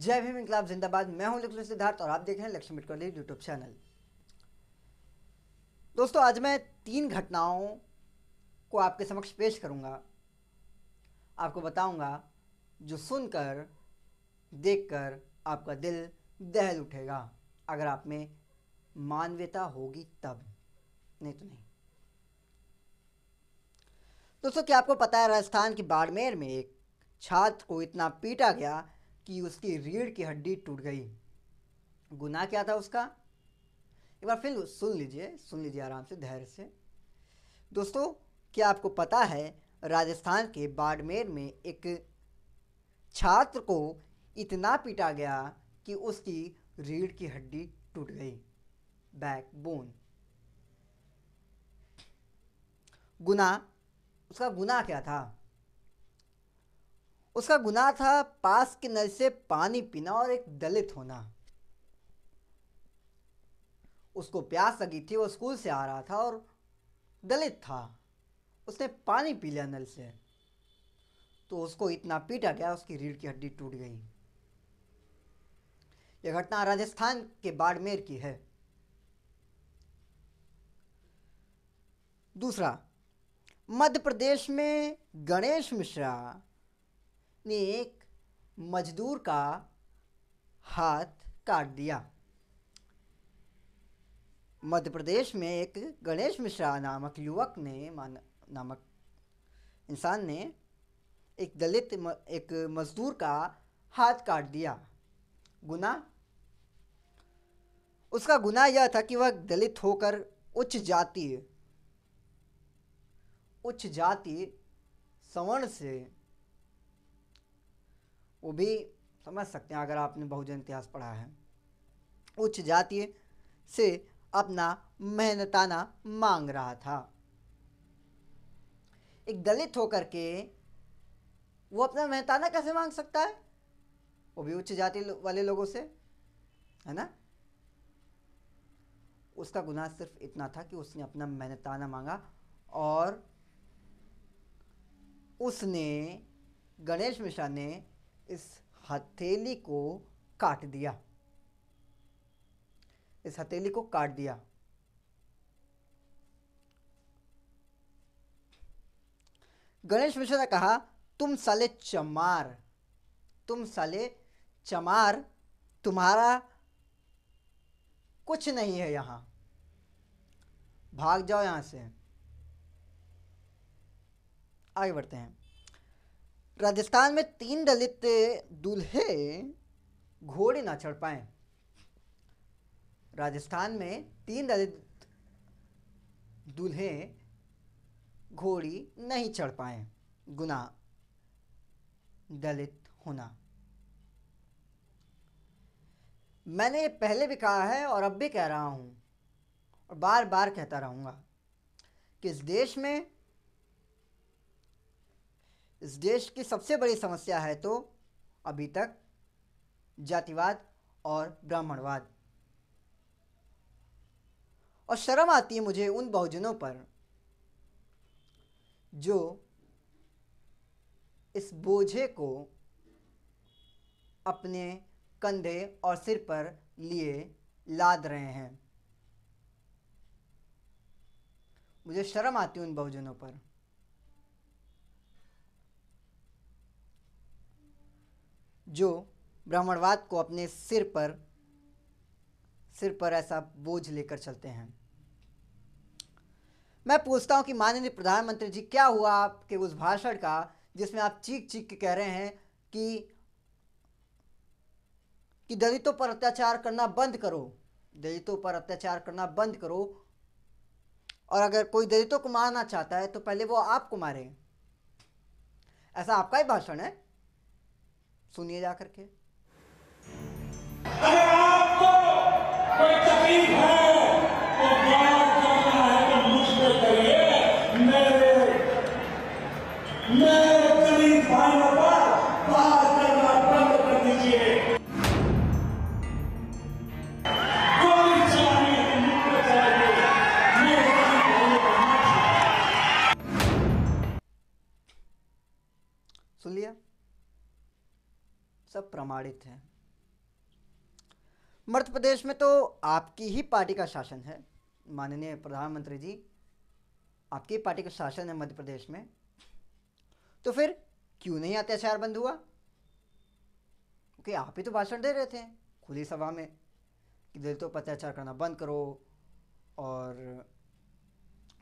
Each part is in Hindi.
जय भीम इंकलाब जिंदाबाद मैं हूं लक्ष्मी सिद्धार्थ और आप देख रहे हैं लक्ष्मी मिटकोली यूट्यूब चैनल दोस्तों आज मैं तीन घटनाओं को आपके समक्ष पेश करूंगा आपको बताऊंगा जो सुनकर देखकर आपका दिल दहल उठेगा अगर आप में मानवीयता होगी तब नहीं तो नहीं दोस्तों क्या आपको पता है राजस्थान के बाड़मेर में एक छात्र को इतना पीटा गया कि उसकी रीढ़ की हड्डी टूट गई गुनाह क्या था उसका एक बार फिर सुन लीजिए सुन लीजिए आराम से धैर्य से दोस्तों क्या आपको पता है राजस्थान के बाड़मेर में एक छात्र को इतना पीटा गया कि उसकी रीढ़ की हड्डी टूट गई बैक बोन गुना उसका गुना क्या था उसका गुनाह था पास के नल से पानी पीना और एक दलित होना उसको प्यास लगी थी वो स्कूल से आ रहा था और दलित था उसने पानी पी लिया नल से तो उसको इतना पीटा गया उसकी रीढ़ की हड्डी टूट गई यह घटना राजस्थान के बाड़मेर की है दूसरा मध्य प्रदेश में गणेश मिश्रा ने एक मजदूर का हाथ काट दिया मध्य प्रदेश में एक गणेश मिश्रा नामक युवक ने मान नामक इंसान ने एक दलित म, एक मजदूर का हाथ काट दिया गुना उसका गुना यह था कि वह दलित होकर उच्च जाति उच्च जाति सवर्ण से वो भी समझ सकते हैं अगर आपने बहुजन इतिहास पढ़ा है उच्च जातीय से अपना मेहनताना मांग रहा था एक दलित होकर के वो अपना मेहनताना कैसे मांग सकता है वो भी उच्च जाति वाले लोगों से है ना उसका गुनाह सिर्फ इतना था कि उसने अपना मेहनताना मांगा और उसने गणेश मिश्रा ने इस हथेली को काट दिया इस हथेली को काट दिया गणेश मिश्र ने कहा तुम साले चमार तुम साले चमार तुम्हारा कुछ नहीं है यहां भाग जाओ यहां से आगे बढ़ते हैं राजस्थान में तीन दलित दूल्हे घोड़े ना चढ़ पाए राजस्थान में तीन दलित दूल्हे घोड़ी नहीं चढ़ पाए गुना दलित होना मैंने पहले भी कहा है और अब भी कह रहा हूँ और बार बार कहता रहूँगा कि इस देश में इस देश की सबसे बड़ी समस्या है तो अभी तक जातिवाद और ब्राह्मणवाद और शर्म आती है मुझे उन बहुजनों पर जो इस बोझे को अपने कंधे और सिर पर लिए लाद रहे हैं मुझे शर्म आती है उन बहुजनों पर जो ब्राह्मणवाद को अपने सिर पर सिर पर ऐसा बोझ लेकर चलते हैं मैं पूछता हूं कि माननीय प्रधानमंत्री जी क्या हुआ आपके उस भाषण का जिसमें आप चीख चीख के कह रहे हैं कि कि दलितों पर अत्याचार करना बंद करो दलितों पर अत्याचार करना बंद करो और अगर कोई दलितों को मारना चाहता है तो पहले वो आपको मारे ऐसा आपका ही भाषण है सुनिए जा करके अगर आपको कोई तकलीफ है तो प्यार करना है तो मुझसे करिए मेरे मेरे भाइयों बात करना बंद कर दीजिए कोई तो सुन लिया सब प्रमाणित है मध्य प्रदेश में तो आपकी ही पार्टी का शासन है माननीय प्रधानमंत्री जी आपकी पार्टी का शासन है मध्य प्रदेश में तो फिर क्यों नहीं अत्याचार बंद हुआ क्योंकि आप ही तो भाषण दे रहे थे खुली सभा में कि दलितों पर अत्याचार करना बंद करो और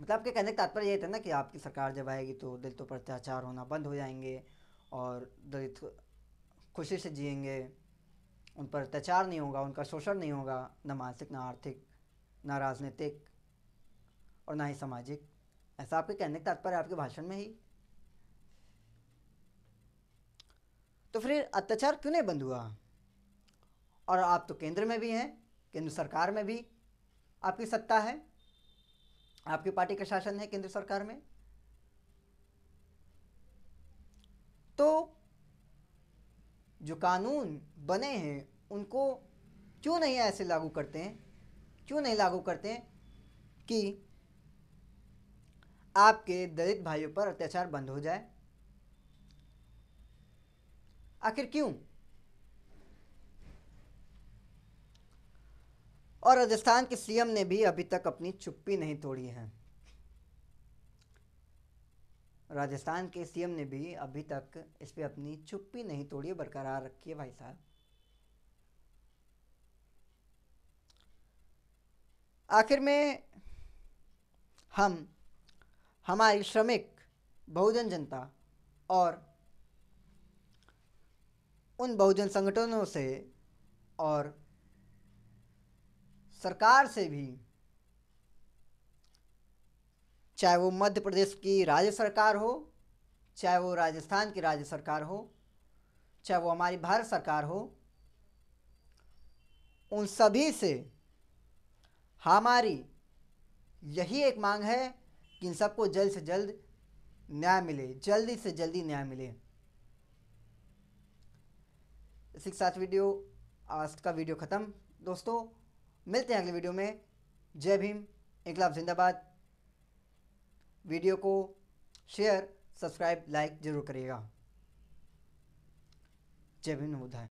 मतलब आपके कहने का तात्पर्य यही था ना कि आपकी सरकार जब आएगी तो दलितों पर अत्याचार होना बंद हो जाएंगे और दलित खुशी से जिएंगे उन पर अत्याचार नहीं होगा उनका शोषण नहीं होगा ना मानसिक ना आर्थिक ना राजनीतिक और ना ही सामाजिक ऐसा आपके कहने का तात्पर्य आपके भाषण में ही तो फिर अत्याचार क्यों नहीं बंद हुआ और आप तो केंद्र में भी हैं केंद्र सरकार में भी आपकी सत्ता है आपकी पार्टी का शासन है केंद्र सरकार में जो कानून बने हैं उनको क्यों नहीं ऐसे लागू करते हैं क्यों नहीं लागू करते हैं कि आपके दलित भाइयों पर अत्याचार बंद हो जाए आखिर क्यों और राजस्थान के सीएम ने भी अभी तक अपनी चुप्पी नहीं तोड़ी है राजस्थान के सीएम ने भी अभी तक इस पर अपनी चुप्पी नहीं तोड़ी बरकरार रखी है भाई साहब आखिर में हम हमारी श्रमिक बहुजन जनता और उन बहुजन संगठनों से और सरकार से भी चाहे वो मध्य प्रदेश की राज्य सरकार हो चाहे वो राजस्थान की राज्य सरकार हो चाहे वो हमारी भारत सरकार हो उन सभी से हमारी यही एक मांग है कि इन सबको जल्द से जल्द न्याय मिले जल्दी से जल्दी न्याय मिले इसी के साथ वीडियो आज का वीडियो ख़त्म दोस्तों मिलते हैं अगले वीडियो में जय भीम इंकलाब जिंदाबाद वीडियो को शेयर सब्सक्राइब लाइक ज़रूर करिएगा जय हिंद होता है